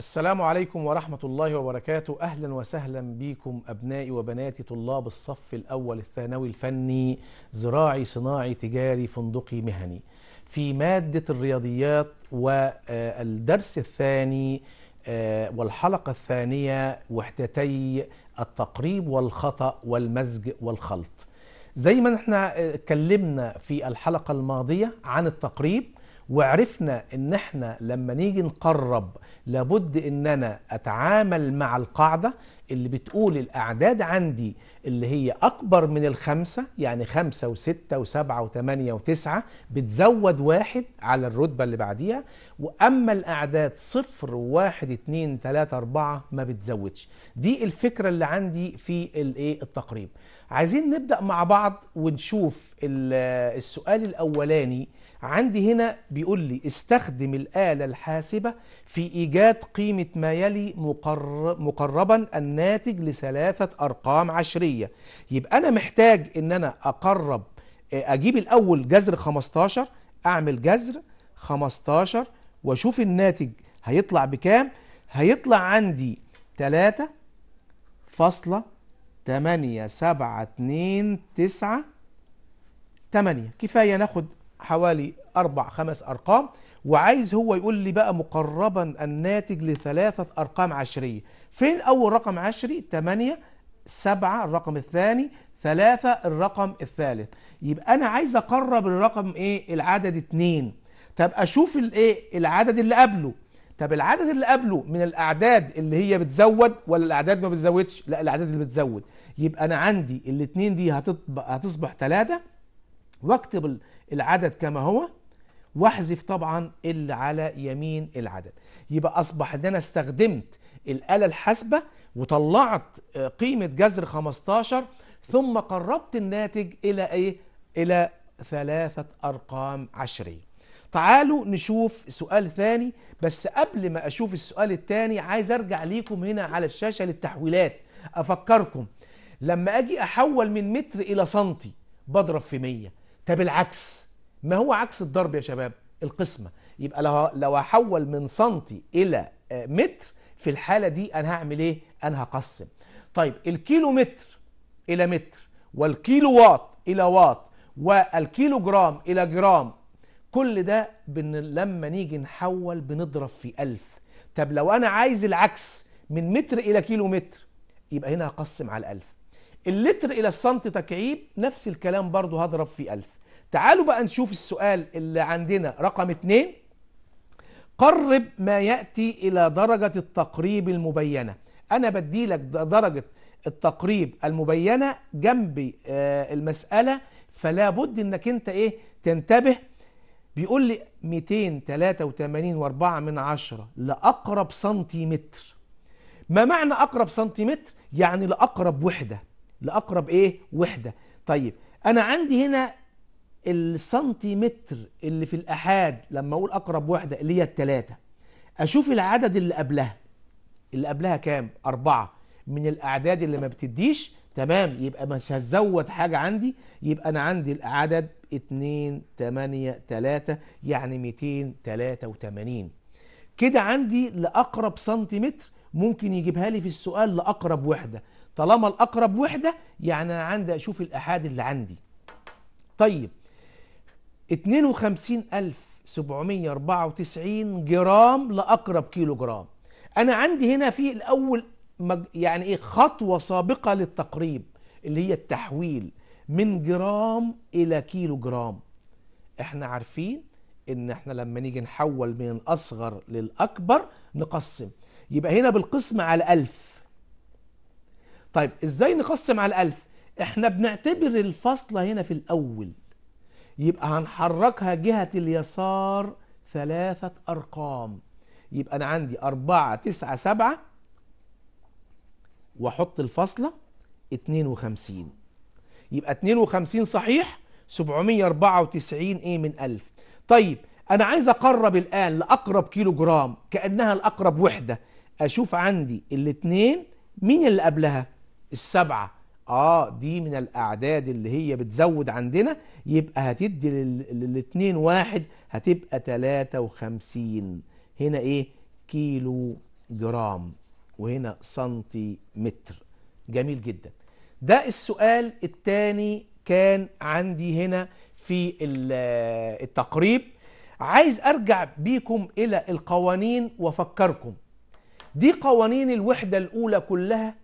السلام عليكم ورحمة الله وبركاته أهلا وسهلا بكم أبنائي وبناتي طلاب الصف الأول الثانوي الفني زراعي صناعي تجاري فندقي مهني في مادة الرياضيات والدرس الثاني آه، والحلقة الثانية وحدتي التقريب والخطأ والمزج والخلط زي ما احنا آه، اتكلمنا في الحلقة الماضية عن التقريب وعرفنا ان احنا لما نيجي نقرب لابد ان انا اتعامل مع القاعدة اللي بتقول الاعداد عندي اللي هي اكبر من الخمسة يعني خمسة وستة وسبعة وثمانية وتسعة بتزود واحد على الرتبة اللي بعديها واما الاعداد صفر واحد اتنين تلاتة اربعة ما بتزودش دي الفكرة اللي عندي في الايه التقريب عايزين نبدأ مع بعض ونشوف السؤال الاولاني عندي هنا بيقول لي استخدم الآلة الحاسبة في إيجاد قيمة ما يلي مقر مقربا الناتج لثلاثة أرقام عشرية يبقى أنا محتاج إن أنا أقرب آه، أجيب الأول جذر 15 أعمل جذر 15 وأشوف الناتج هيطلع بكام هيطلع عندي 3 فاصلة 8 7 2 9 8 كفاية ناخد حوالي أربع خمس أرقام وعايز هو يقول لي بقى مقربا الناتج لثلاثة أرقام عشرية فين أول رقم عشري 8 7 الرقم الثاني ثلاثة الرقم الثالث يبقى أنا عايز أقرب الرقم إيه العدد اثنين طب أشوف الإيه العدد اللي قبله طب العدد اللي قبله من الأعداد اللي هي بتزود ولا الأعداد ما بتزودش لا الأعداد اللي بتزود يبقى أنا عندي الاتنين دي هتصبح ثلاثة واكتب العدد كما هو واحذف طبعا اللي على يمين العدد يبقى اصبح ان انا استخدمت الاله الحاسبه وطلعت آه، قيمه جذر 15 ثم قربت الناتج الى ايه الى ثلاثه ارقام عشريه تعالوا نشوف سؤال ثاني بس قبل ما اشوف السؤال الثاني عايز ارجع ليكم هنا على الشاشه للتحويلات افكركم لما اجي احول من متر الى سنتي بضرب في 100 طب العكس ما هو عكس الضرب يا شباب القسمة يبقى لو لو هحول من سنتي إلى آه، متر في الحالة دي أنا هعمل إيه؟ أنا هقسم طيب الكيلو متر إلى متر والكيلو واط إلى واط والكيلو جرام إلى جرام كل ده بن لما نيجي نحول بنضرب في ألف طب لو أنا عايز العكس من متر إلى كيلو متر يبقى هنا هقسم على الألف اللتر الى السنت تكعيب نفس الكلام برضو هضرب في ألف تعالوا بقى نشوف السؤال اللي عندنا رقم اتنين قرب ما يأتي إلى درجة التقريب المبينة أنا بدي لك درجة التقريب المبينة جنب آه، المسألة فلا بد أنك أنت إيه تنتبه بيقول لي 283 و4 من عشرة لأقرب سنتيمتر ما معنى أقرب سنتيمتر؟ يعني لأقرب وحدة لأقرب إيه وحدة طيب أنا عندي هنا السنتيمتر اللي في الأحاد لما أقول أقرب وحدة اللي هي الثلاثه أشوف العدد اللي قبلها اللي قبلها كام أربعة من الأعداد اللي ما بتديش تمام يبقى مش هزود حاجة عندي يبقى أنا عندي العدد 2 8 3 يعني 283 كده عندي لأقرب سنتيمتر ممكن يجيبها لي في السؤال لأقرب وحدة طالما الأقرب وحدة يعني أنا عندي أشوف الأحاد اللي عندي طيب 52794 جرام لأقرب كيلو جرام أنا عندي هنا في الأول يعني إيه خطوة سابقة للتقريب اللي هي التحويل من جرام إلى كيلو جرام إحنا عارفين إن إحنا لما نيجي نحول من الأصغر للأكبر نقسم يبقى هنا بالقسم على 1000 طيب ازاي نقسم على الالف احنا بنعتبر الفصلة هنا في الاول يبقى هنحركها جهة اليسار ثلاثة ارقام يبقى انا عندي اربعة تسعة سبعة واحط الفصلة اتنين وخمسين يبقى اتنين وخمسين صحيح سبعمية اربعة وتسعين ايه من الف طيب انا عايز اقرب الان لاقرب كيلو جرام كانها الاقرب وحدة اشوف عندي الاتنين مين اللي قبلها السبعة اه دي من الاعداد اللي هي بتزود عندنا يبقى هتدي للاتنين واحد هتبقى تلاتة وخمسين هنا ايه كيلو جرام وهنا سنتي متر جميل جدا ده السؤال الثاني كان عندي هنا في التقريب عايز ارجع بيكم الى القوانين وافكركم دي قوانين الوحدة الاولى كلها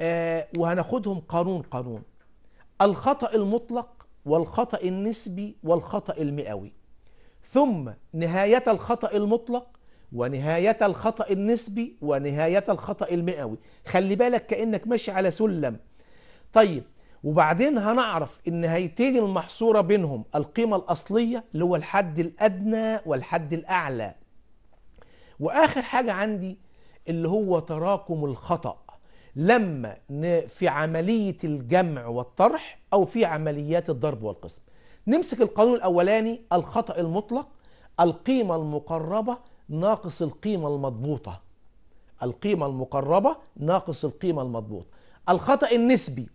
آه، وهناخدهم قانون قانون الخطأ المطلق والخطأ النسبي والخطأ المئوي ثم نهاية الخطأ المطلق ونهاية الخطأ النسبي ونهاية الخطأ المئوي خلي بالك كأنك ماشي على سلم طيب وبعدين هنعرف النهايتين المحصورة بينهم القيمة الأصلية اللي هو الحد الأدنى والحد الأعلى وآخر حاجة عندي اللي هو تراكم الخطأ لما في عملية الجمع والطرح أو في عمليات الضرب والقسم نمسك القانون الأولاني الخطأ المطلق القيمة المقربة ناقص القيمة المضبوطة القيمة المقربة ناقص القيمة المضبوطة الخطأ النسبي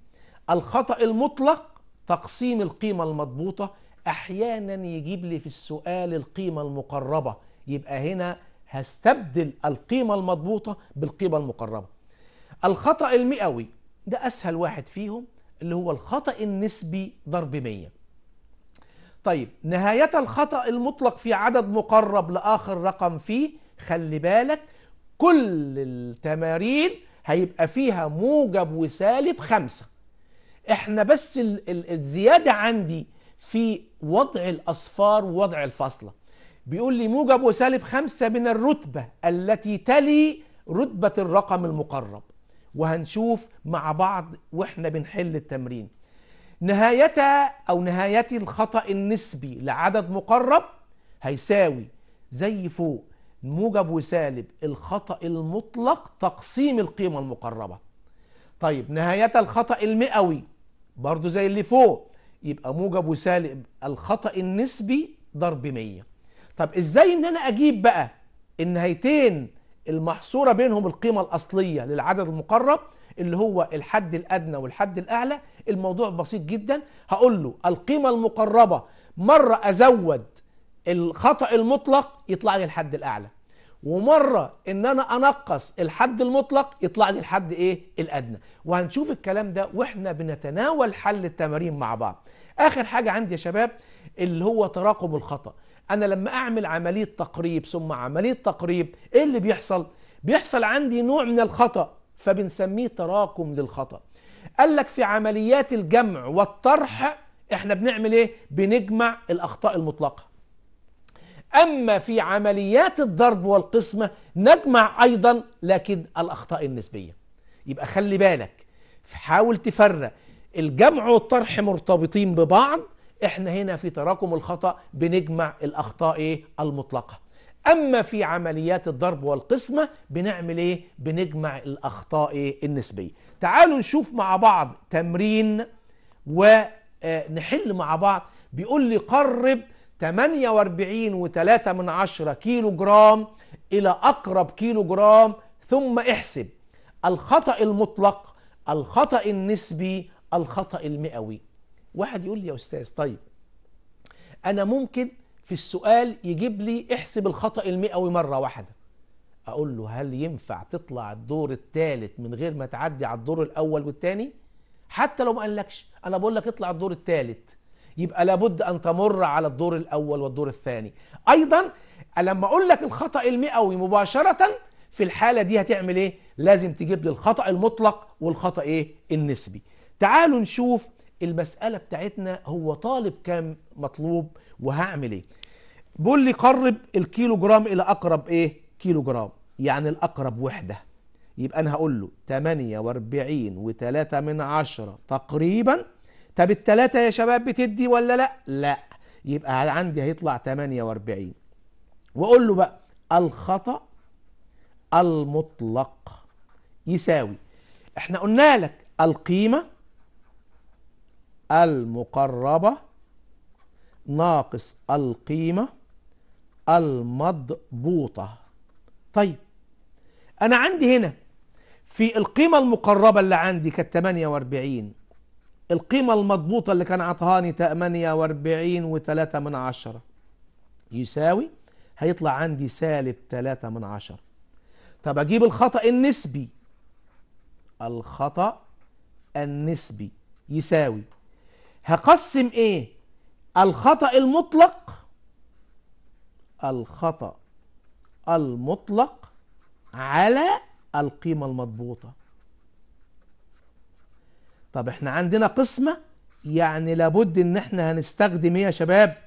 الخطأ المطلق تقسيم القيمة المضبوطة أحيانا يجيب لي في السؤال القيمة المقربة يبقى هنا هستبدل القيمة المضبوطة بالقيمة المقربة الخطأ المئوي ده أسهل واحد فيهم اللي هو الخطأ النسبي ضرب 100 طيب نهاية الخطأ المطلق في عدد مقرب لآخر رقم فيه خلي بالك كل التمارين هيبقى فيها موجب وسالب خمسة احنا بس الزيادة عندي في وضع الأصفار ووضع الفصلة بيقول لي موجب وسالب خمسة من الرتبة التي تلي رتبة الرقم المقرب وهنشوف مع بعض واحنا بنحل التمرين نهايتها او نهايتي الخطأ النسبي لعدد مقرب هيساوي زي فوق موجب وسالب الخطأ المطلق تقسيم القيمة المقربة طيب نهايتها الخطأ المئوي برضو زي اللي فوق يبقى موجب وسالب الخطأ النسبي ضرب 100 طب ازاي ان انا اجيب بقى النهايتين المحصورة بينهم القيمة الأصلية للعدد المقرب اللي هو الحد الأدنى والحد الأعلى الموضوع بسيط جدا هقول له القيمة المقربة مرة أزود الخطأ المطلق يطلع لي الحد الأعلى ومرة إن أنا أنقص الحد المطلق يطلع لي الحد إيه الأدنى وهنشوف الكلام ده وإحنا بنتناول حل التمارين مع بعض آخر حاجة عندي يا شباب اللي هو تراكم الخطأ أنا لما أعمل عملية تقريب ثم عملية تقريب إيه اللي بيحصل؟ بيحصل عندي نوع من الخطأ فبنسميه تراكم للخطأ قال لك في عمليات الجمع والطرح احنا بنعمل ايه بنجمع الاخطاء المطلقه اما في عمليات الضرب والقسمه نجمع ايضا لكن الاخطاء النسبيه يبقى خلي بالك حاول تفرق الجمع والطرح مرتبطين ببعض احنا هنا في تراكم الخطأ بنجمع الأخطاء ايه المطلقة أما في عمليات الضرب والقسمة بنعمل ايه بنجمع الأخطاء ايه النسبية تعالوا نشوف مع بعض تمرين ونحل آه، مع بعض بيقول لي قرب 48.3 من عشرة كيلو جرام إلى أقرب كيلو جرام ثم احسب الخطأ المطلق الخطأ النسبي الخطأ المئوي واحد يقول لي يا أستاذ طيب أنا ممكن في السؤال يجيب لي احسب الخطأ المئوي مرة واحدة أقول له هل ينفع تطلع الدور الثالث من غير ما تعدي على الدور الأول والثاني حتى لو ما قالكش أنا بقول لك اطلع الدور الثالث يبقى لابد أن تمر على الدور الأول والدور الثاني أيضا لما أقول لك الخطأ المئوي مباشرة في الحالة دي هتعمل إيه لازم تجيب لي الخطأ المطلق والخطأ إيه النسبي تعالوا نشوف المسألة بتاعتنا هو طالب كام مطلوب وهعمل ايه بيقول لي قرب الكيلو جرام الى اقرب ايه كيلو جرام يعني الاقرب وحدة يبقى انا هقول له 48 و3 من عشرة تقريبا طب التلاتة يا شباب بتدي ولا لا لا يبقى عندي هيطلع 48 واقول له بقى الخطأ المطلق يساوي احنا قلنا لك القيمة المقربة ناقص القيمة المضبوطة طيب أنا عندي هنا في القيمة المقربة اللي عندي كانت 48 القيمة المضبوطة اللي كان عطهاني 48 و3 من عشرة يساوي هيطلع عندي سالب 3 من عشرة طب أجيب الخطأ النسبي الخطأ النسبي يساوي هقسم ايه الخطأ المطلق الخطأ المطلق على القيمة المضبوطة طب احنا عندنا قسمة يعني لابد ان احنا هنستخدم ايه يا شباب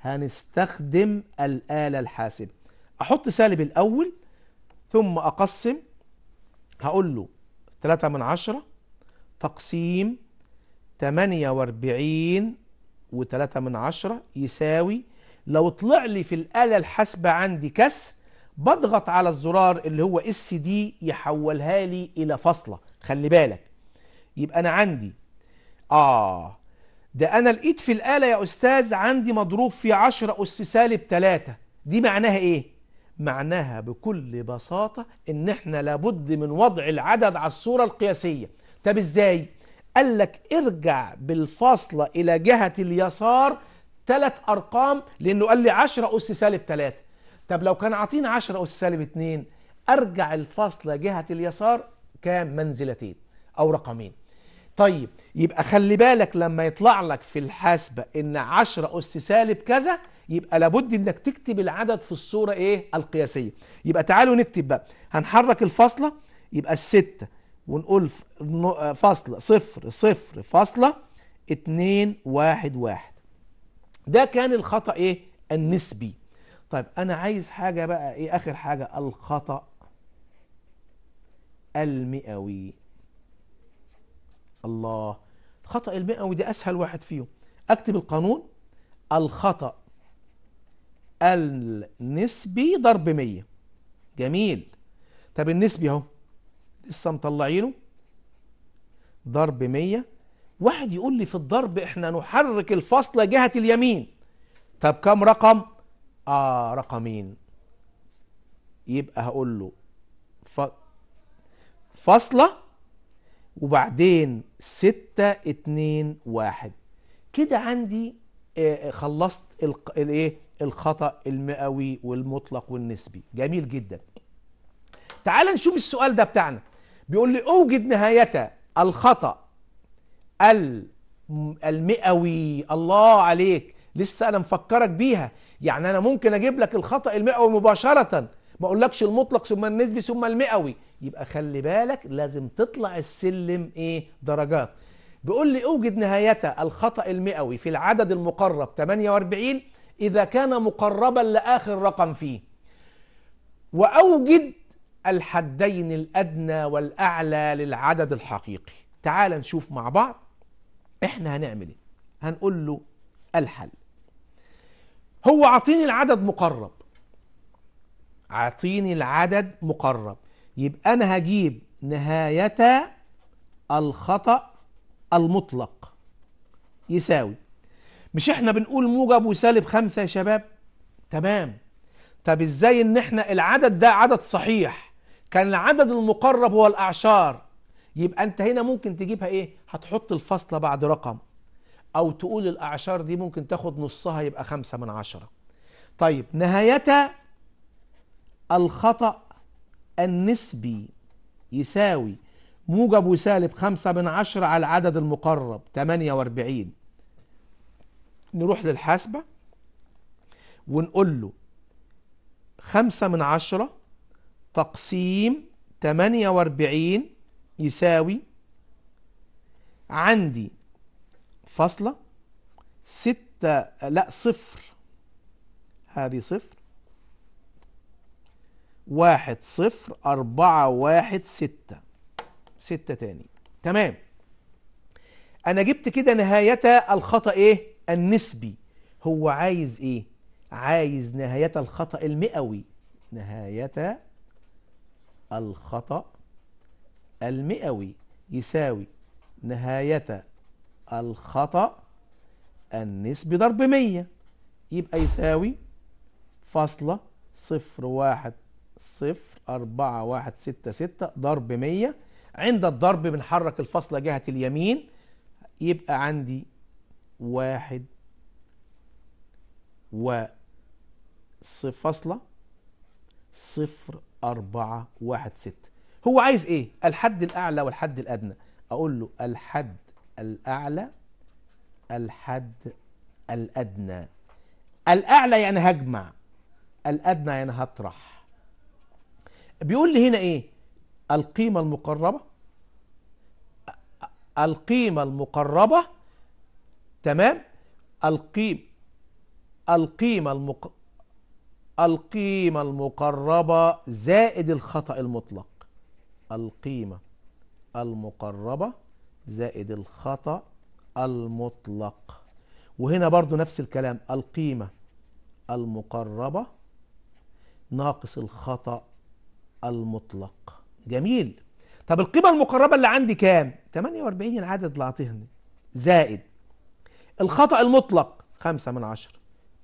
هنستخدم الآلة الحاسبة احط سالب الاول ثم اقسم هقول له 3 من 10 تقسيم 48 و3 من عشرة يساوي لو طلع لي في الآلة الحاسبة عندي كسر بضغط على الزرار اللي هو اس دي يحولها لي إلى فاصلة خلي بالك يبقى أنا عندي آه ده أنا لقيت في الآلة يا أستاذ عندي مضروب في 10 أس سالب 3 دي معناها إيه؟ معناها بكل بساطة إن إحنا لابد من وضع العدد على الصورة القياسية طب إزاي؟ قال لك ارجع بالفاصلة إلى جهة اليسار ثلاث أرقام لأنه قال لي 10 أس سالب 3 طب لو كان عاطيني 10 أس سالب 2 أرجع الفاصلة جهة اليسار كام منزلتين أو رقمين طيب يبقى خلي بالك لما يطلع لك في الحاسبة إن 10 أس سالب كذا يبقى لابد إنك تكتب العدد في الصورة إيه القياسية يبقى تعالوا نكتب بقى هنحرك الفاصلة يبقى الستة ونقول آه، فاصلة صفر صفر فاصلة اتنين واحد واحد ده كان الخطأ ايه النسبي طيب انا عايز حاجة بقى ايه اخر حاجة الخطأ المئوي الله الخطأ المئوي ده اسهل واحد فيهم اكتب القانون الخطأ النسبي ضرب 100 جميل طب النسبي اهو لسه مطلعينه ضرب 100 واحد يقول لي في الضرب احنا نحرك الفصل جهه اليمين طب كم رقم اه رقمين يبقى هقول له ف... فاصله وبعدين 6 2 1 كده عندي آه, آه، خلصت الايه الخطا المئوي والمطلق والنسبي جميل جدا تعال نشوف السؤال ده بتاعنا بيقول لي اوجد نهاية الخطأ المئوي الله عليك لسه انا مفكرك بيها يعني انا ممكن اجيب لك الخطأ المئوي مباشرة ما اقولكش المطلق ثم النسبي ثم المئوي يبقى خلي بالك لازم تطلع السلم ايه درجات بيقول لي اوجد نهاية الخطأ المئوي في العدد المقرب 48 اذا كان مقربا لاخر رقم فيه واوجد الحدين الأدنى والأعلى للعدد الحقيقي تعال نشوف مع بعض احنا هنعمل ايه هنقول له الحل هو اعطيني العدد مقرب اعطيني العدد مقرب يبقى انا هجيب نهاية الخطأ المطلق يساوي مش احنا بنقول موجب وسالب خمسة يا شباب تمام طب ازاي ان احنا العدد ده عدد صحيح كان العدد المقرب هو الأعشار يبقى أنت هنا ممكن تجيبها إيه هتحط الفاصلة بعد رقم أو تقول الأعشار دي ممكن تاخد نصها يبقى خمسة من عشرة طيب نهاية الخطأ النسبي يساوي موجب وسالب خمسة من عشرة على العدد المقرب تمانية واربعين نروح للحاسبة ونقول له خمسة من عشرة تقسيم 48 يساوي عندي فاصلة ستة لا صفر هذه صفر واحد صفر أربعة واحد ستة ستة تاني تمام أنا جبت كده نهاية الخطأ إيه النسبي هو عايز إيه عايز نهاية الخطأ المئوي نهاية الخطأ المئوي يساوي نهاية الخطأ النسبي ضرب 100 يبقى يساوي فاصلة صفر واحد صفر أربعة واحد ستة ستة ضرب 100 عند الضرب بنحرك الفاصلة جهة اليمين يبقى عندي واحد و فاصلة صفر أربعة واحد ستة هو عايز إيه؟ الحد الأعلى والحد الأدنى أقول له الحد الأعلى الحد الأدنى الأعلى يعني هجمع الأدنى يعني هطرح بيقول لي هنا إيه؟ القيمة المقربة القيمة المقربة تمام القيم القيمة المق... القيمة المقربة زائد الخطأ المطلق القيمة المقربة زائد الخطأ المطلق وهنا برضو نفس الكلام القيمة المقربة ناقص الخطأ المطلق جميل طب القيمة المقربة اللي عندي كام 48 العدد اللي عطيهني زائد الخطأ المطلق 5 من 10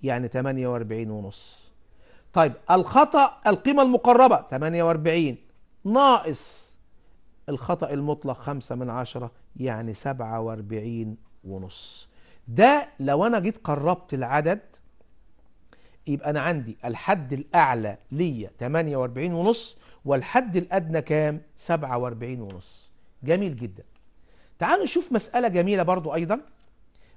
يعني 48 ونص طيب الخطأ القيمة المقربة 48 ناقص الخطأ المطلق 5 من 10 يعني 47 ونص ده لو أنا جيت قربت العدد يبقى أنا عندي الحد الأعلى ليا 48 ونص والحد الأدنى كام 47 ونص جميل جدا تعالوا نشوف مسألة جميلة برضو أيضا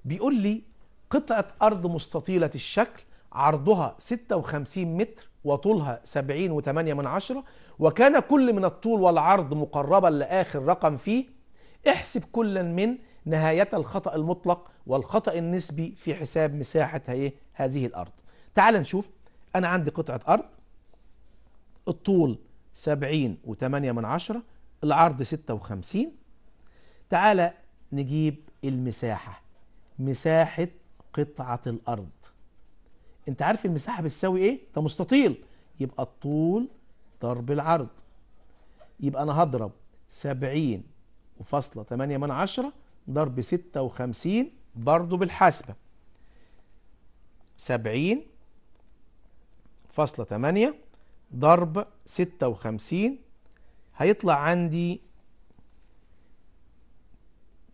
بيقول لي قطعة أرض مستطيلة الشكل عرضها 56 متر وطولها 70 و8 من عشرة وكان كل من الطول والعرض مقربا لآخر رقم فيه احسب كلا من نهاية الخطأ المطلق والخطأ النسبي في حساب مساحة هذه الأرض تعال نشوف أنا عندي قطعة أرض الطول 70 و8 من عشرة العرض 56 تعال نجيب المساحة مساحة قطعة الأرض انت عارف المساحه بتساوي ايه ده مستطيل يبقى الطول ضرب العرض يبقى انا هضرب 70 وفاصلة 8 من عشرة ضرب 56 برضو بالحاسبة 70 فاصلة 8 ضرب 56 هيطلع عندي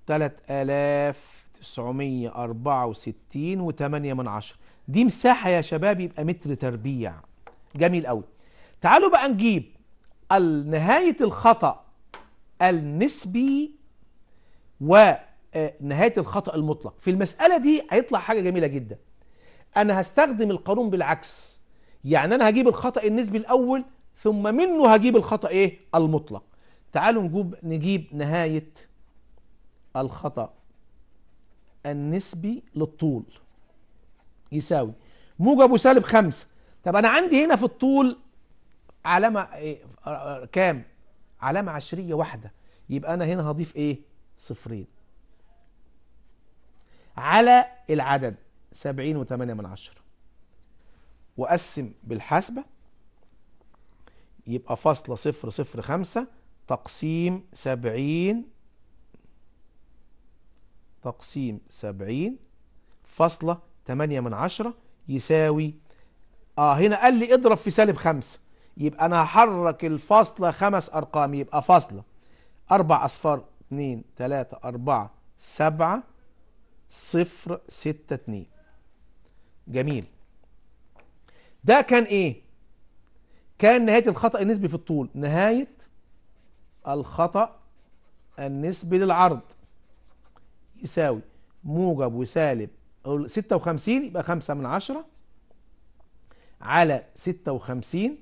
3964 و8 من عشرة دي مساحة يا شباب يبقى متر تربيع جميل قوي تعالوا بقى نجيب نهاية الخطأ النسبي ونهاية آه، الخطأ المطلق في المسألة دي هيطلع حاجة جميلة جدا أنا هستخدم القانون بالعكس يعني أنا هجيب الخطأ النسبي الأول ثم منه هجيب الخطأ إيه المطلق تعالوا نجيب, نجيب نهاية الخطأ النسبي للطول يساوي موجب وسالب خمسة طب أنا عندي هنا في الطول علامة إيه كام؟ علامة عشرية واحدة يبقى أنا هنا هضيف إيه؟ صفرين على العدد سبعين وثمانية من عشرة وأقسم بالحاسبة يبقى فاصلة صفر صفر خمسة تقسيم سبعين تقسيم سبعين فاصلة 8 من 10 يساوي اه هنا قال لي اضرب في سالب 5 يبقى انا هحرك الفاصله خمس ارقام يبقى فاصله اربع اصفار 2 3 4 7 0 6 2 جميل ده كان ايه كان نهايه الخطا النسبي في الطول نهايه الخطا النسبي للعرض يساوي موجب وسالب 56 يبقى 5 من 10 على 56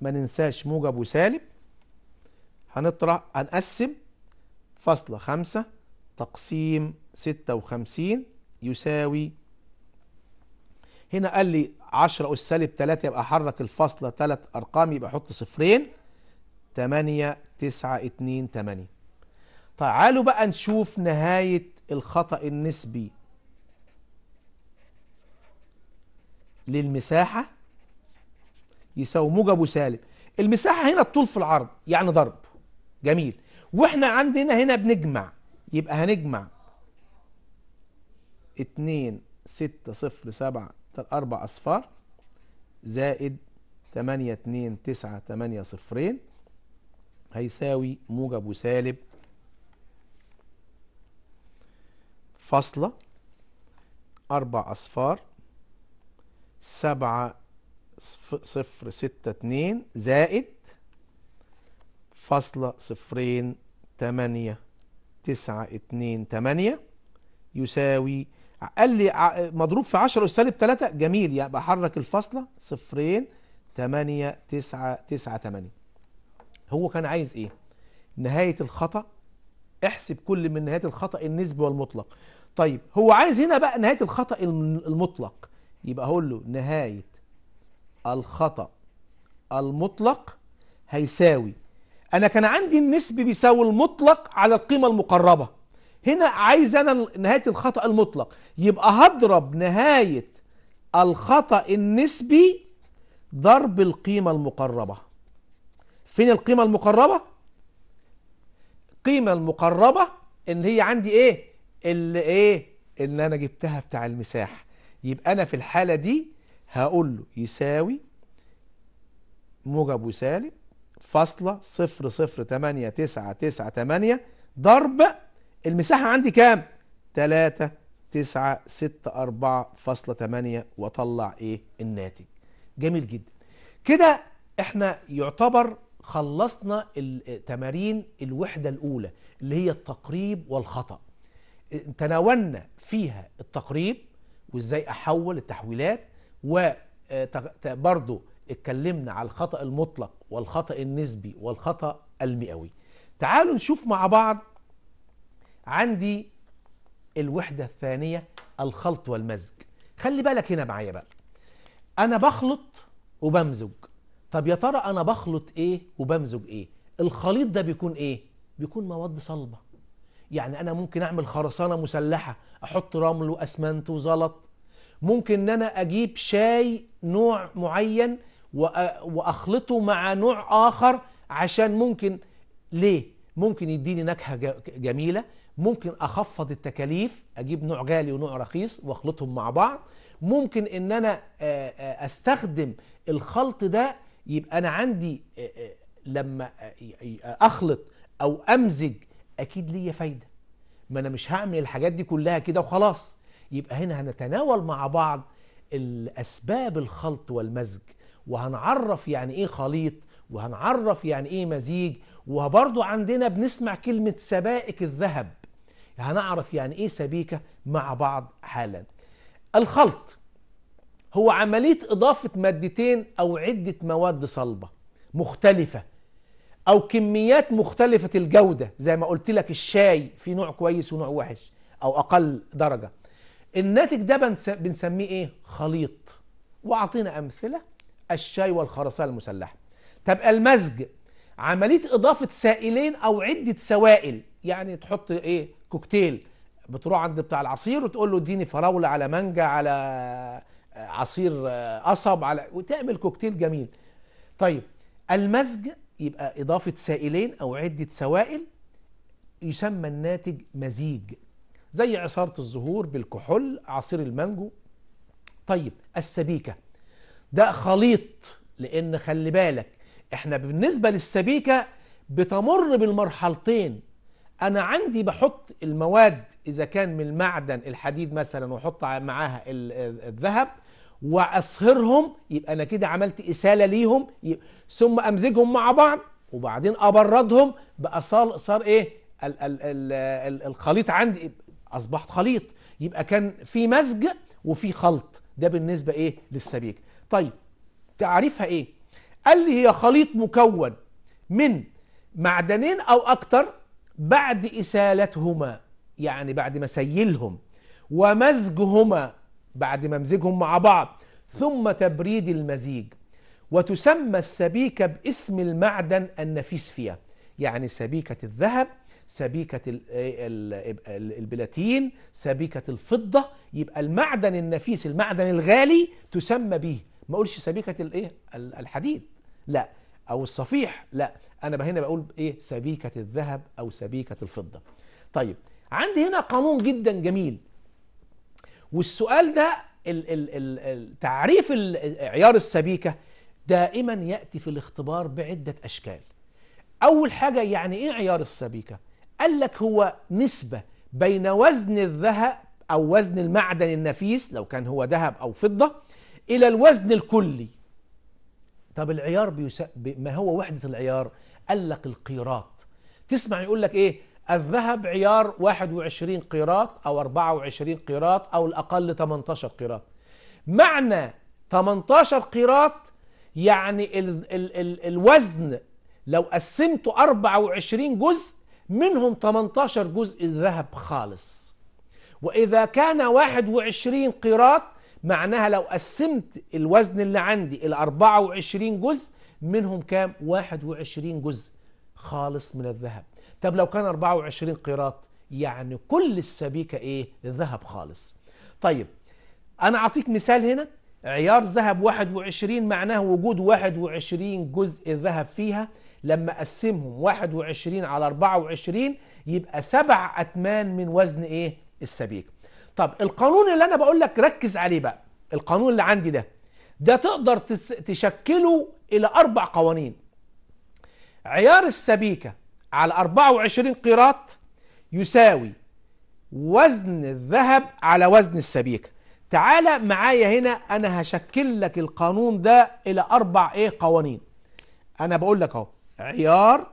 ما ننساش موجب وسالب هنطرح هنقسم فاصلة 5 تقسيم 56 يساوي هنا قال لي 10 أس سالب 3 يبقى حرك الفاصلة 3 أرقام يبقى حط صفرين 8 9 2 8 تعالوا بقى نشوف نهاية الخطأ النسبي للمساحة يساوي موجب وسالب المساحة هنا الطول في العرض يعني ضرب جميل واحنا عندنا هنا بنجمع يبقى هنجمع 2 6 0 7 أربع أصفار زائد 8 2 9 8 صفرين هيساوي موجب وسالب فاصلة أربع أصفار سبعة صفر ستة اتنين زائد فاصلة صفرين تمانية تسعة اتنين تمانية يساوي قال لي مضروب في عشرة سالب تلاتة جميل يعني بحرك الفاصلة صفرين تمانية تسعة تسعة تمانية هو كان عايز ايه نهاية الخطأ احسب كل من نهاية الخطأ النسبي والمطلق طيب هو عايز هنا بقى نهاية الخطأ المطلق يبقى هقول له نهاية الخطأ المطلق هيساوي أنا كان عندي النسب بيساوي المطلق على القيمة المقربة هنا عايز أنا نهاية الخطأ المطلق يبقى هضرب نهاية الخطأ النسبي ضرب القيمة المقربة فين القيمة المقربة؟ القيمة المقربة إن هي عندي إيه؟ اللي إيه؟ اللي أنا جبتها بتاع المساحة يبقى أنا في الحالة دي هقول له يساوي موجب وسالب فاصلة صفر صفر تمانية تسعة تسعة تمانية ضرب المساحة عندي كام؟ تلاتة تسعة ستة أربعة فاصلة تمانية وأطلع إيه؟ الناتج جميل جدا كده إحنا يعتبر خلصنا تمارين الوحدة الأولى اللي هي التقريب والخطأ تناولنا فيها التقريب وازاي احول التحويلات وبرضه آه، اتكلمنا على الخطأ المطلق والخطأ النسبي والخطأ المئوي تعالوا نشوف مع بعض عندي الوحدة الثانية الخلط والمزج خلي بالك هنا معايا بقى انا بخلط وبمزج طب يا ترى انا بخلط ايه وبمزج ايه الخليط ده بيكون ايه بيكون مواد صلبه يعني انا ممكن اعمل خرسانه مسلحه احط رمل واسمنت وزلط ممكن ان انا اجيب شاي نوع معين واخلطه مع نوع اخر عشان ممكن ليه ممكن يديني نكهه جميله ممكن اخفض التكاليف اجيب نوع غالي ونوع رخيص واخلطهم مع بعض ممكن ان انا استخدم الخلط ده يبقى انا عندي لما اخلط او امزج اكيد ليا فايده ما انا مش هعمل الحاجات دي كلها كده وخلاص يبقى هنا هنتناول مع بعض الاسباب الخلط والمزج وهنعرف يعني ايه خليط وهنعرف يعني ايه مزيج وبرضه عندنا بنسمع كلمه سبائك الذهب هنعرف يعني ايه سبيكه مع بعض حالا الخلط هو عمليه اضافه مادتين او عده مواد صلبه مختلفه أو كميات مختلفة الجودة زي ما قلت لك الشاي في نوع كويس ونوع وحش أو أقل درجة الناتج ده بنسميه إيه؟ خليط وأعطينا أمثلة الشاي والخرسانة المسلحة طب المزج عملية إضافة سائلين أو عدة سوائل يعني تحط إيه كوكتيل بتروح عند بتاع العصير وتقول له اديني فراولة على مانجا على آه، عصير آه، قصب على وتعمل كوكتيل جميل طيب المزج يبقى إضافة سائلين أو عدة سوائل يسمى الناتج مزيج زي عصارة الزهور بالكحول عصير المانجو طيب السبيكة ده خليط لأن خلي بالك احنا بالنسبة للسبيكة بتمر بالمرحلتين أنا عندي بحط المواد إذا كان من المعدن الحديد مثلا وأحط معاها الذهب واصهرهم يبقى انا كده عملت اساله ليهم ثم امزجهم مع بعض وبعدين ابردهم بقى صار صار ايه ال ال ال ال الخليط عندي اصبحت خليط يبقى كان في مزج وفي خلط ده بالنسبه ايه للسبيكه طيب تعريفها ايه قال لي هي خليط مكون من معدنين او اكتر بعد اسالتهما يعني بعد ما سيلهم ومزجهما بعد ما مزجهم مع بعض ثم تبريد المزيج وتسمى السبيكة باسم المعدن النفيس فيها يعني سبيكة الذهب سبيكة آه، البلاتين سبيكة الفضة يبقى المعدن النفيس المعدن الغالي تسمى به ما اقولش سبيكة الايه الحديد لا او الصفيح لا انا هنا بقول ايه سبيكة الذهب او سبيكة الفضة طيب عندي هنا قانون جدا جميل والسؤال ده تعريف عيار السبيكة دائما يأتي في الاختبار بعدة أشكال أول حاجة يعني إيه عيار السبيكة؟ قال لك هو نسبة بين وزن الذهب أو وزن المعدن النفيس لو كان هو ذهب أو فضة إلى الوزن الكلي طب العيار بيس... ما هو وحدة العيار؟ قال لك القيراط تسمع يقول لك إيه؟ الذهب عيار 21 قيراط أو 24 قيراط أو الأقل 18 قيراط معنى 18 قيراط يعني ال ال الـ الوزن لو قسمته 24 جزء منهم 18 جزء ذهب خالص وإذا كان 21 قيراط معناها لو قسمت الوزن اللي عندي ال 24 جزء منهم كام 21 جزء خالص من الذهب طب لو كان 24 قيراط يعني كل السبيكة ايه ذهب خالص طيب انا اعطيك مثال هنا عيار ذهب 21 معناه وجود 21 جزء ذهب فيها لما اقسمهم 21 على 24 يبقى سبع اتمان من وزن ايه السبيكة طب القانون اللي انا بقول لك ركز عليه بقى القانون اللي عندي ده ده تقدر تشكله الى اربع قوانين عيار السبيكة على 24 قيراط يساوي وزن الذهب على وزن السبيكة تعالى معايا هنا انا هشكل لك القانون ده الى اربع ايه قوانين انا بقول لك اهو عيار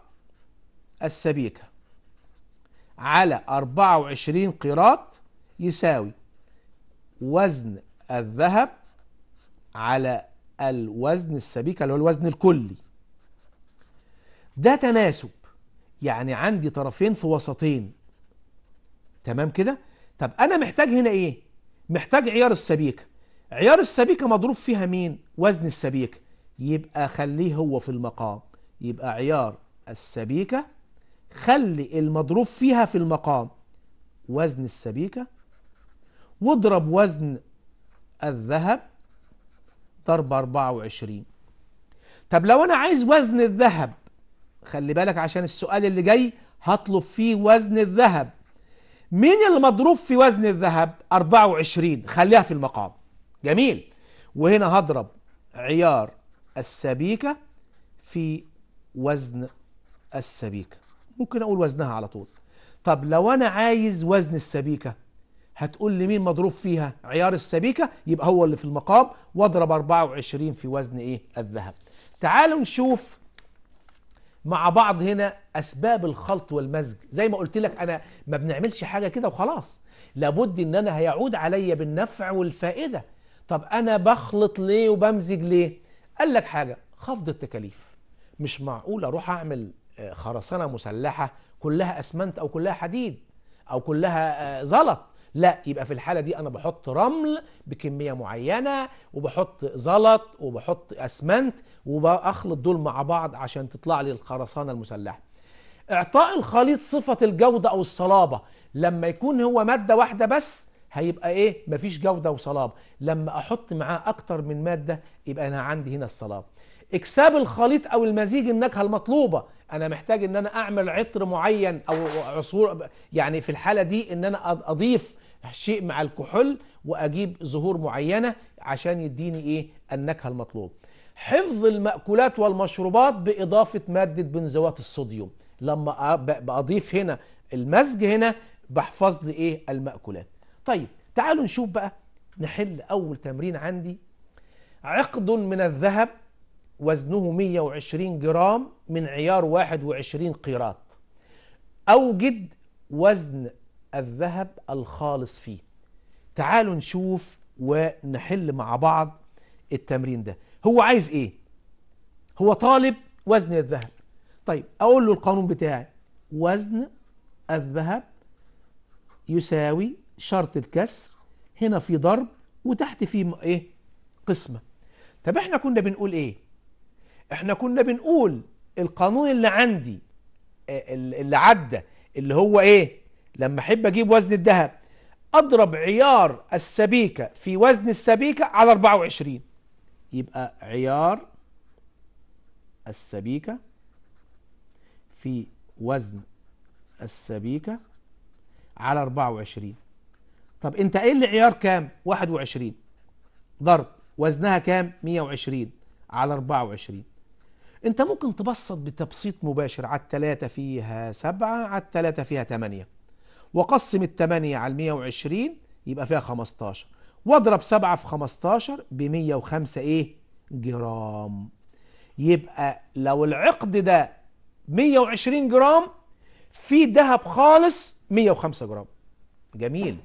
السبيكة على 24 قيراط يساوي وزن الذهب على الوزن السبيكة اللي هو الوزن الكلي ده تناسب يعني عندي طرفين في وسطين تمام كده طب انا محتاج هنا ايه محتاج عيار السبيكه عيار السبيكه مضروب فيها مين وزن السبيكه يبقى خليه هو في المقام يبقى عيار السبيكه خلي المضروب فيها في المقام وزن السبيكه واضرب وزن الذهب ضرب 24 طب لو انا عايز وزن الذهب خلي بالك عشان السؤال اللي جاي هطلب فيه وزن الذهب مين المضروب في وزن الذهب 24 خليها في المقام جميل وهنا هضرب عيار السبيكة في وزن السبيكة ممكن اقول وزنها على طول طب لو انا عايز وزن السبيكة هتقول لي مين مضروب فيها عيار السبيكة يبقى هو اللي في المقام واضرب 24 في وزن ايه الذهب تعالوا نشوف مع بعض هنا اسباب الخلط والمزج زي ما قلت لك انا ما بنعملش حاجه كده وخلاص لابد ان انا هيعود عليا بالنفع والفائده طب انا بخلط ليه وبمزج ليه قال لك حاجه خفض التكاليف مش معقول اروح اعمل آه، خرسانه مسلحه كلها اسمنت او كلها حديد او كلها آه، زلط لا يبقى في الحالة دي أنا بحط رمل بكمية معينة وبحط زلط وبحط أسمنت وبخلط دول مع بعض عشان تطلع لي الخرسانة المسلحة إعطاء الخليط صفة الجودة أو الصلابة لما يكون هو مادة واحدة بس هيبقى إيه مفيش جودة وصلابة لما أحط معاه أكتر من مادة يبقى أنا عندي هنا الصلابة اكساب الخليط او المزيج النكهه المطلوبه انا محتاج ان انا اعمل عطر معين او عصور يعني في الحاله دي ان انا اضيف شيء مع الكحول واجيب زهور معينة عشان يديني ايه النكهة المطلوب حفظ المأكولات والمشروبات باضافة مادة بنزوات الصوديوم لما بضيف هنا المزج هنا بحفظ لي ايه المأكولات طيب تعالوا نشوف بقى نحل اول تمرين عندي عقد من الذهب وزنه 120 جرام من عيار 21 قيراط أوجد وزن الذهب الخالص فيه تعالوا نشوف ونحل مع بعض التمرين ده هو عايز ايه هو طالب وزن الذهب طيب اقول له القانون بتاعي وزن الذهب يساوي شرط الكسر هنا في ضرب وتحت في ايه قسمة طب احنا كنا بنقول ايه احنا كنا بنقول القانون اللي عندي آه، اللي عدى اللي هو ايه لما احب اجيب وزن الذهب اضرب عيار السبيكة في وزن السبيكة على 24 يبقى عيار السبيكة في وزن السبيكة على 24 طب انت ايه اللي عيار كام 21 ضرب وزنها كام 120 على 24 انت ممكن تبسط بتبسيط مباشر على التلاتة فيها 7 على التلاتة فيها 8 وقسم 8 على المية وعشرين يبقى فيها خمستاشر واضرب سبعة في خمستاشر بمية وخمسة ايه جرام يبقى لو العقد ده مية وعشرين جرام في دهب خالص مية وخمسة جرام جميل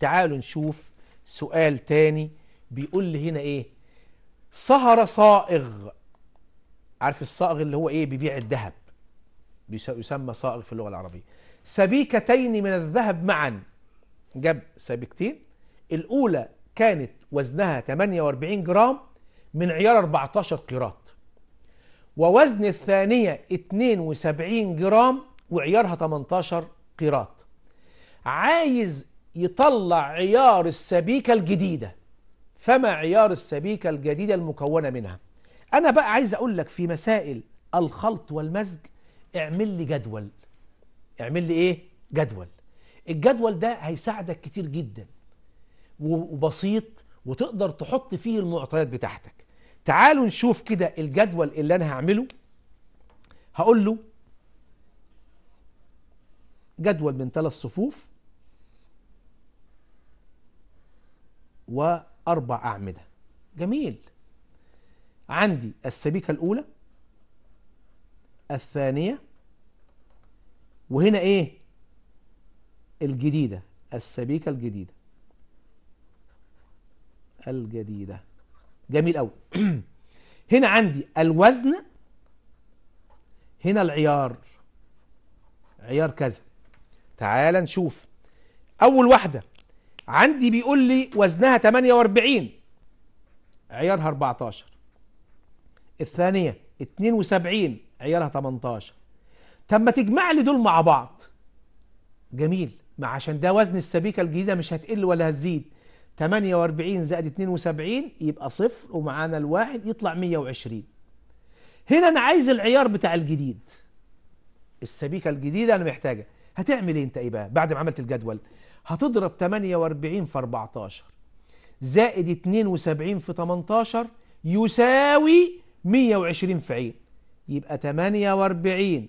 تعالوا نشوف سؤال تاني بيقول لي هنا ايه سهر صائغ عارف الصائغ اللي هو ايه بيبيع الذهب يسمى صائغ في اللغه العربيه سبيكتين من الذهب معا جاب سبيكتين الأولى كانت وزنها 48 جرام من عيار 14 قيراط ووزن الثانية 72 جرام وعيارها 18 قيراط عايز يطلع عيار السبيكة الجديدة فما عيار السبيكة الجديدة المكونة منها أنا بقى عايز أقول لك في مسائل الخلط والمزج اعمل لي جدول اعمل لي ايه جدول الجدول ده هيساعدك كتير جدا وبسيط وتقدر تحط فيه المعطيات بتاعتك تعالوا نشوف كده الجدول اللي انا هعمله هقول له جدول من ثلاث صفوف واربع اعمده جميل عندي السبيكه الاولى الثانيه وهنا ايه الجديدة السبيكة الجديدة الجديدة جميل قوي هنا عندي الوزن هنا العيار عيار كذا تعال نشوف اول واحدة عندي بيقول لي وزنها 48 عيارها 14 الثانية 72 عيارها 18 طب ما تجمع لي دول مع بعض جميل ما عشان ده وزن السبيكة الجديدة مش هتقل ولا هتزيد 48 زائد 72 يبقى صفر ومعانا الواحد يطلع 120 هنا انا عايز العيار بتاع الجديد السبيكة الجديدة انا محتاجة هتعمل ايه انت ايه بقى بعد ما عملت الجدول هتضرب 48 في 14 زائد 72 في 18 يساوي 120 في عين يبقى 48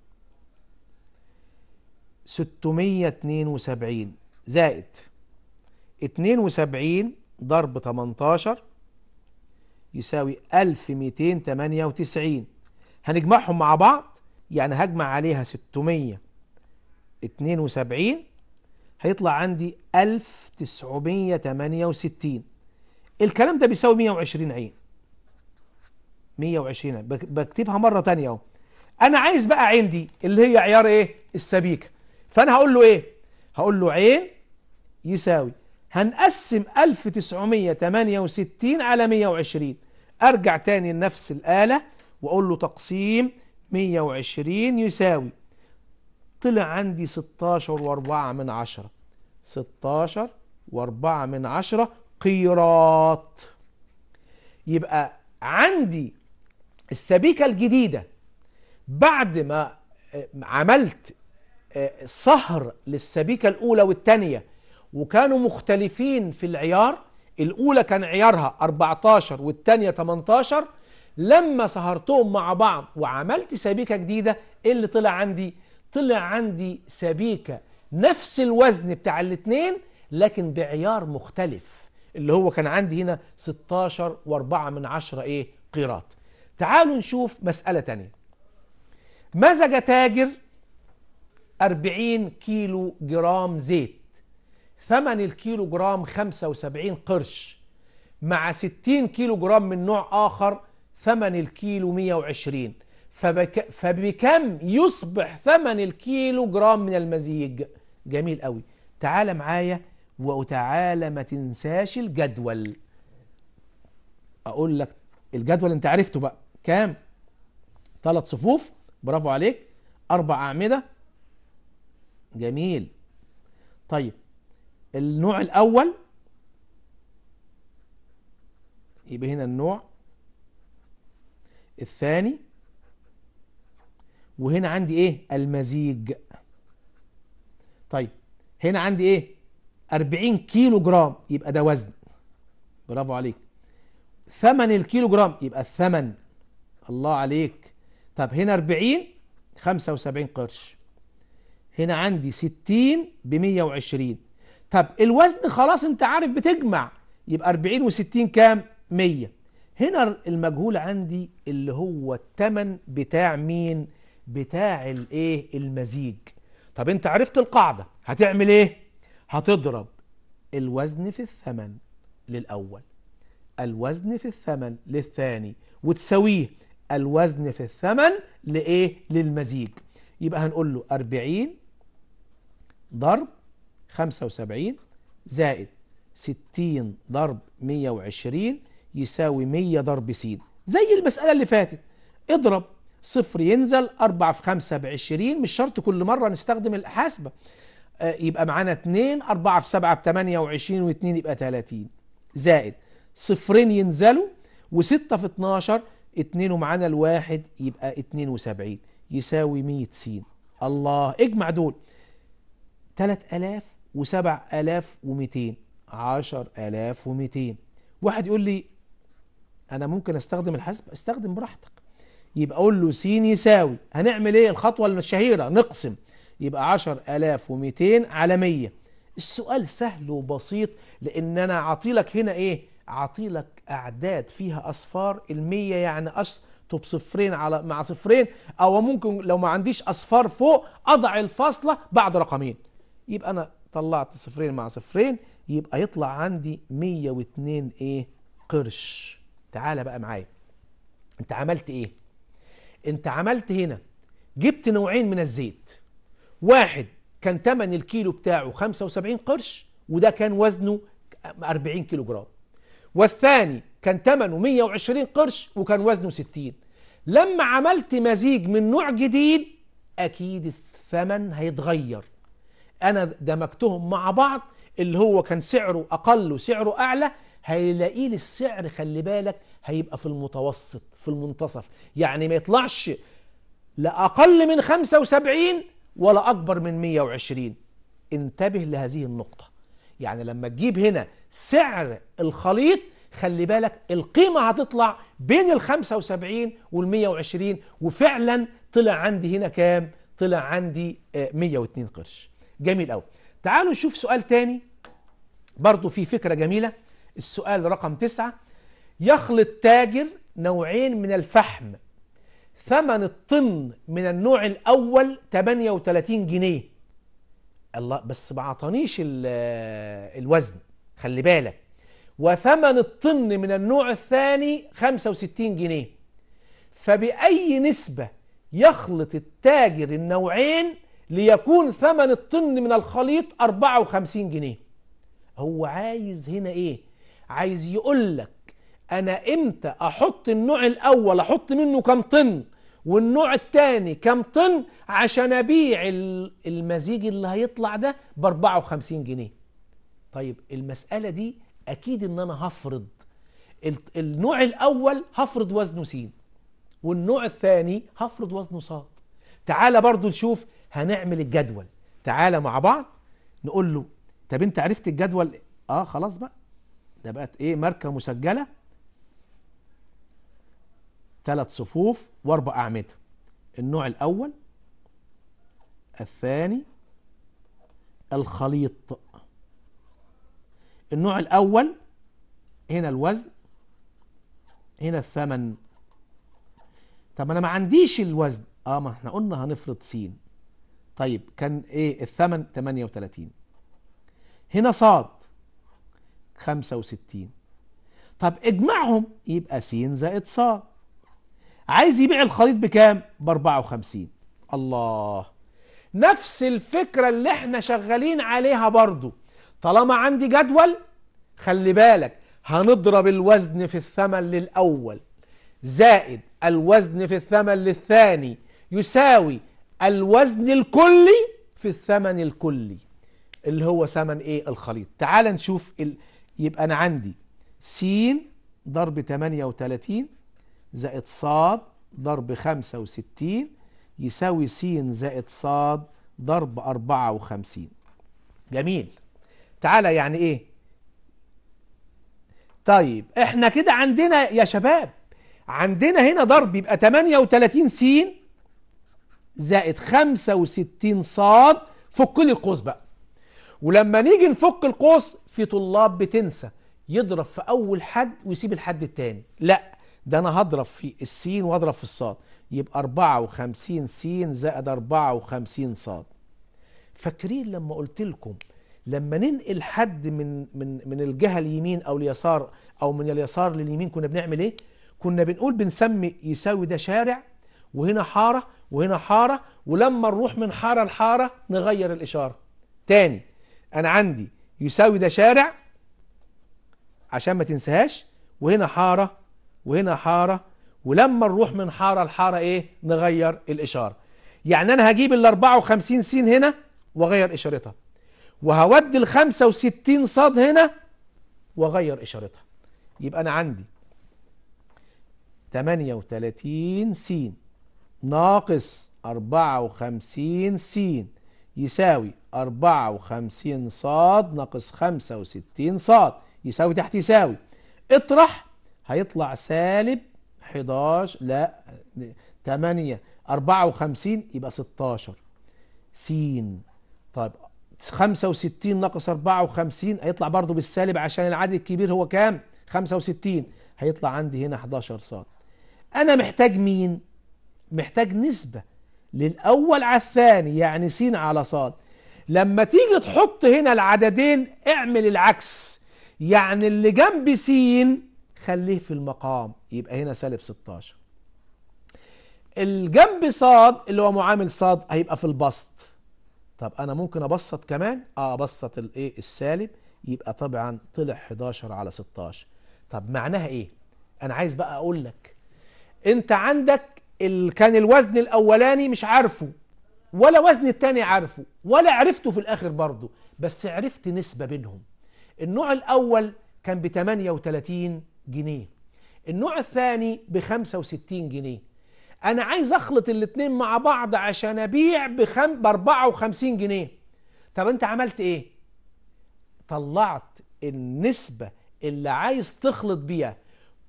672 زائد 72 ضرب 18 يساوي 1298 هنجمعهم مع بعض يعني هجمع عليها 672 هيطلع عندي 1968 الكلام ده بيساوي 120 عين 120 بكتبها مرة ثانيه اهو انا عايز بقى عندي اللي هي عيار ايه السبيكة فأنا هقول له إيه هقول له عين إيه؟ يساوي هنقسم 1968 على 120 أرجع تاني لنفس الآلة وأقول له تقسيم 120 يساوي طلع عندي 16 و4 من 10 16 و4 من 10 قيراط يبقى عندي السبيكة الجديدة بعد ما عملت صهر آه، للسبيكة الأولى والثانية وكانوا مختلفين في العيار الأولى كان عيارها 14 والثانية 18 لما سهرتهم مع بعض وعملت سبيكة جديدة إيه اللي طلع عندي طلع عندي سبيكة نفس الوزن بتاع الاثنين لكن بعيار مختلف اللي هو كان عندي هنا 16 و4 من 10 ايه قيراط تعالوا نشوف مسألة تانية مزج تاجر 40 كيلو جرام زيت ثمن الكيلو جرام 75 قرش مع 60 كيلو جرام من نوع آخر ثمن الكيلو 120 فبك فبكم يصبح ثمن الكيلو جرام من المزيج جميل قوي تعال معايا وتعالى ما تنساش الجدول اقول لك الجدول انت عرفته بقى كام ثلاث صفوف برافو عليك اربع اعمده جميل طيب النوع الاول يبقى هنا النوع الثاني وهنا عندي ايه المزيج طيب هنا عندي ايه 40 كيلو جرام يبقى ده وزن برافو عليك ثمن الكيلو جرام يبقى الثمن الله عليك طب هنا 40 75 قرش هنا عندي 60 ب 120 طب الوزن خلاص انت عارف بتجمع يبقى 40 و60 كام 100 هنا المجهول عندي اللي هو التمن بتاع مين بتاع الايه المزيج طب انت عرفت القاعدة هتعمل ايه هتضرب الوزن في الثمن للأول الوزن في الثمن للثاني وتساويه الوزن في الثمن لإيه؟ للمزيج يبقى هنقول له 40 ضرب 75 زائد 60 ضرب 120 يساوي 100 ضرب س زي المسألة اللي فاتت اضرب صفر ينزل 4 في 5 ب 20 مش شرط كل مرة نستخدم الحاسبة آه يبقى معانا 2 4 في 7 ب 28 و2 يبقى 30 زائد صفرين ينزلوا و6 في 12 2 ومعانا الواحد يبقى 72 يساوي 100 س الله اجمع دول 3000 و7200 10200 واحد يقول لي انا ممكن استخدم الحسب استخدم براحتك يبقى اقول له س يساوي هنعمل ايه الخطوه الشهيره نقسم يبقى 10200 على 100 السؤال سهل وبسيط لان انا عطيلك هنا ايه عطيلك اعداد فيها اصفار ال100 يعني اسطب بصفرين على مع صفرين او ممكن لو ما عنديش اصفار فوق اضع الفاصله بعد رقمين يبقى انا طلعت صفرين مع صفرين يبقى يطلع عندي 102 ايه قرش تعالى بقى معايا انت عملت ايه انت عملت هنا جبت نوعين من الزيت واحد كان ثمن الكيلو بتاعه 75 قرش وده كان وزنه 40 كيلو جرام والثاني كان ثمنه 120 قرش وكان وزنه 60 لما عملت مزيج من نوع جديد اكيد الثمن هيتغير انا دمجتهم مع بعض اللي هو كان سعره اقل وسعره اعلى هيلاقيه لي السعر خلي بالك هيبقى في المتوسط في المنتصف يعني ما يطلعش لا اقل من 75 ولا اكبر من 120 انتبه لهذه النقطه يعني لما تجيب هنا سعر الخليط خلي بالك القيمة هتطلع بين ال 75 وال 120 وفعلا طلع عندي هنا كام؟ طلع عندي 102 آه، قرش جميل قوي تعالوا نشوف سؤال تاني برضو فيه فكرة جميلة السؤال رقم تسعة يخلط تاجر نوعين من الفحم ثمن الطن من النوع الأول 38 جنيه الله بس ما عطانيش آه، الوزن خلي بالك وثمن الطن من النوع الثاني 65 جنيه فبأي نسبة يخلط التاجر النوعين ليكون ثمن الطن من الخليط 54 جنيه هو عايز هنا ايه عايز يقول لك انا امتى احط النوع الاول احط منه كام طن والنوع الثاني كام طن عشان ابيع المزيج اللي هيطلع ده ب 54 جنيه طيب المساله دي اكيد ان انا هفرض النوع الاول هفرض وزنه س والنوع الثاني هفرض وزنه ص تعال برضو نشوف هنعمل الجدول تعالى مع بعض نقول له طب انت عرفت الجدول اه خلاص بقى ده بقت ايه ماركه مسجله ثلاث صفوف واربع اعمده النوع الاول الثاني الخليط النوع الاول هنا الوزن هنا الثمن طب انا ما عنديش الوزن اه ما احنا قلنا هنفرض س طيب كان ايه الثمن 38 هنا صاد 65 طب اجمعهم يبقى س زائد ص عايز يبيع الخليط بكام ب 54 الله نفس الفكرة اللي احنا شغالين عليها برضو طالما عندي جدول خلي بالك هنضرب الوزن في الثمن للأول زائد الوزن في الثمن للثاني يساوي الوزن الكلي في الثمن الكلي اللي هو ثمن ايه الخليط تعال نشوف ال... يبقى انا عندي س ضرب 38 زائد ص ضرب 65 يساوي س زائد ص ضرب 54 جميل تعالى يعني ايه طيب احنا كده عندنا يا شباب عندنا هنا ضرب يبقى 38 س زائد 65 صاد فك لي القوس بقى ولما نيجي نفك القوس في طلاب بتنسى يضرب في اول حد ويسيب الحد التاني لا ده انا هضرب في السين واضرب في الصاد يبقى 54 سين زائد 54 صاد فاكرين لما قلت لكم لما ننقل حد من من من الجهه اليمين او اليسار او من اليسار لليمين كنا بنعمل ايه كنا بنقول بنسمي يساوي ده شارع وهنا حارة وهنا حارة ولما نروح من حارة لحارة نغير الإشارة تاني أنا عندي يساوي ده شارع عشان ما تنساهاش وهنا حارة وهنا حارة ولما نروح من حارة لحارة إيه نغير الإشارة يعني أنا هجيب ال 54 سين هنا وأغير إشارتها وهودي ال 65 صاد هنا وأغير إشارتها يبقى أنا عندي 38 س ناقص 54 س يساوي 54 ص ناقص 65 ص يساوي تحت يساوي اطرح هيطلع سالب 11 لا 8 54 يبقى 16 س طيب 65 ناقص 54 هيطلع برضه بالسالب عشان العدد الكبير هو كام 65 هيطلع عندي هنا 11 ص انا محتاج مين محتاج نسبة للأول على الثاني يعني س على ص لما تيجي تحط هنا العددين اعمل العكس يعني اللي جنب س خليه في المقام يبقى هنا سالب 16 الجنب ص اللي هو معامل ص هيبقى في البسط طب انا ممكن ابسط كمان اه ابسط الايه السالب يبقى طبعا طلع 11 على 16 طب معناها ايه انا عايز بقى اقول لك انت عندك اللي كان الوزن الاولاني مش عارفه ولا وزن التاني عارفه ولا عرفته في الاخر برضه بس عرفت نسبه بينهم النوع الاول كان ب 38 جنيه النوع الثاني ب 65 جنيه انا عايز اخلط الاثنين مع بعض عشان ابيع ب 54 جنيه طب انت عملت ايه طلعت النسبه اللي عايز تخلط بيها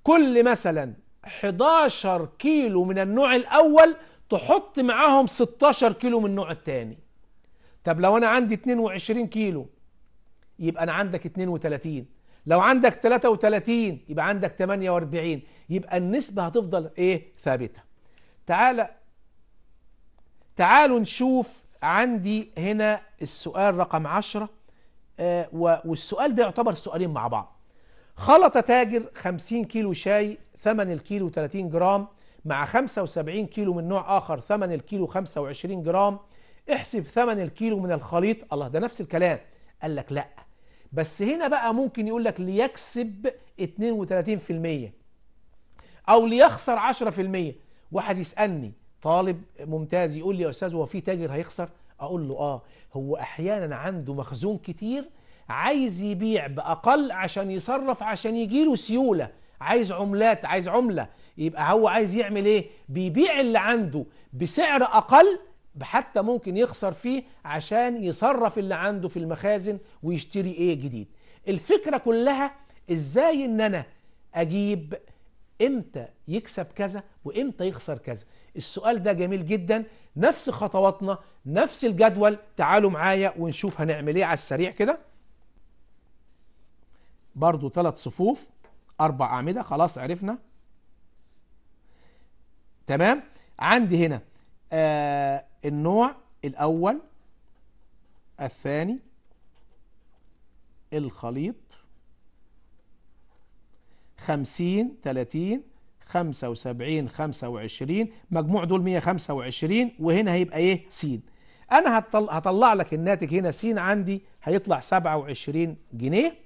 كل مثلا 11 كيلو من النوع الاول تحط معاهم 16 كيلو من النوع الثاني طب لو انا عندي 22 كيلو يبقى انا عندك 32 لو عندك 33 يبقى عندك 48 يبقى النسبة هتفضل ايه ثابتة تعالى تعالوا نشوف عندي هنا السؤال رقم 10 آه والسؤال ده يعتبر سؤالين مع بعض خلط تاجر 50 كيلو شاي ثمن الكيلو 30 جرام مع 75 كيلو من نوع آخر ثمن الكيلو 25 جرام احسب ثمن الكيلو من الخليط الله ده نفس الكلام قال لك لا بس هنا بقى ممكن يقول لك ليكسب 32% أو ليخسر 10% واحد يسألني طالب ممتاز يقول لي يا أستاذ هو في تاجر هيخسر أقول له آه هو أحيانا عنده مخزون كتير عايز يبيع بأقل عشان يصرف عشان يجيله سيولة عايز عملات عايز عملة يبقى هو عايز يعمل ايه بيبيع اللي عنده بسعر اقل حتى ممكن يخسر فيه عشان يصرف اللي عنده في المخازن ويشتري ايه جديد الفكرة كلها ازاي ان انا اجيب امتى يكسب كذا وامتى يخسر كذا السؤال ده جميل جدا نفس خطواتنا نفس الجدول تعالوا معايا ونشوف هنعمل ايه على السريع كده برضو ثلاث صفوف أربع أعمدة خلاص عرفنا تمام عندي هنا آه النوع الأول الثاني الخليط خمسين تلاتين خمسة وسبعين خمسة وعشرين مجموع دول مية خمسة وعشرين وهنا هيبقى ايه سين انا هطلع, هطلع لك الناتج هنا سين عندي هيطلع سبعة وعشرين جنيه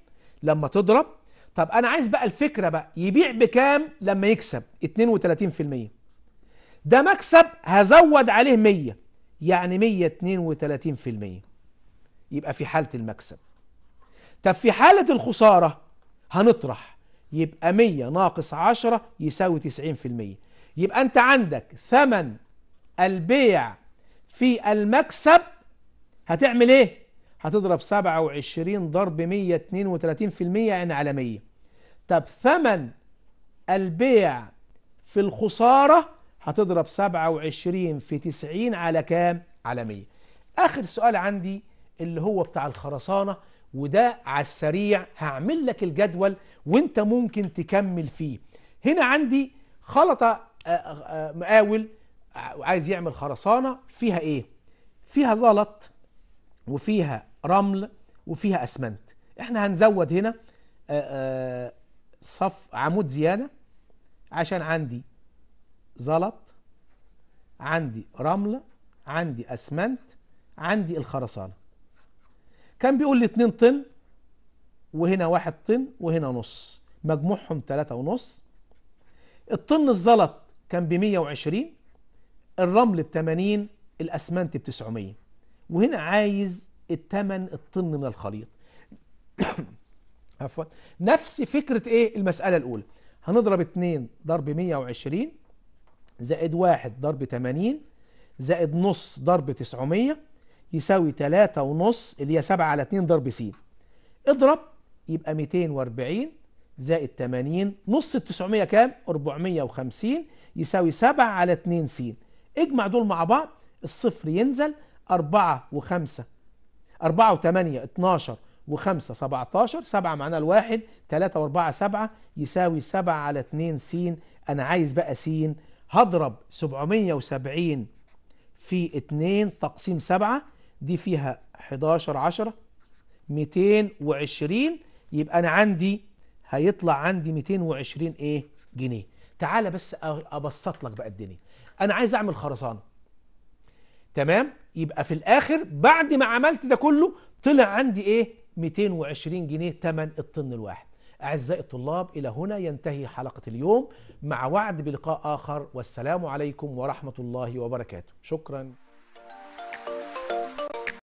لما تضرب طب انا عايز بقى الفكره بقى يبيع بكام لما يكسب 32% ده مكسب هزود عليه 100 يعني 132% يبقى في حاله المكسب طب في حاله الخساره هنطرح يبقى 100 ناقص 10 يساوي 90% يبقى انت عندك ثمن البيع في المكسب هتعمل ايه هتضرب 27 ضرب 132% يعني على 100 طب ثمن البيع في الخسارة هتضرب 27 في 90 على كام؟ على 100 آخر سؤال عندي اللي هو بتاع الخرسانة وده على السريع هعمل لك الجدول وانت ممكن تكمل فيه هنا عندي خلطة آه، آه، مقاول عايز يعمل خرسانة فيها ايه فيها زلط وفيها رمل وفيها اسمنت احنا هنزود هنا آه، صف عمود زيادة عشان عندي زلط عندي رملة عندي اسمنت عندي الخرسانة كان بيقول لي 2 طن وهنا 1 طن وهنا نص مجموعهم 3 ونص الطن الزلط كان ب 120 الرمل ب 80 الاسمنت ب 900 وهنا عايز الثمن الطن من الخليط عفوا نفس فكرة ايه المسألة الأولى هنضرب 2 ضرب 120 زائد 1 ضرب 80 زائد نص ضرب 900 يساوي 3 ونص اللي هي 7 على 2 ضرب س اضرب يبقى 240 زائد 80 نص ال 900 كام 450 يساوي 7 على 2 س اجمع دول مع بعض الصفر ينزل 4 و5 4 و8 12 وخمسة 17 سبعة معناها الواحد تلاتة واربعة سبعة يساوي سبعة على اتنين س أنا عايز بقى س هضرب 770 في اتنين تقسيم سبعة دي فيها 11 10 220 يبقى أنا عندي هيطلع عندي 220 إيه جنيه تعالى بس أبسط لك بقى الدنيا أنا عايز أعمل خرسانة تمام يبقى في الآخر بعد ما عملت ده كله طلع عندي إيه 220 جنيه تمن الطن الواحد أعزائي الطلاب إلى هنا ينتهي حلقة اليوم مع وعد بلقاء آخر والسلام عليكم ورحمة الله وبركاته شكراً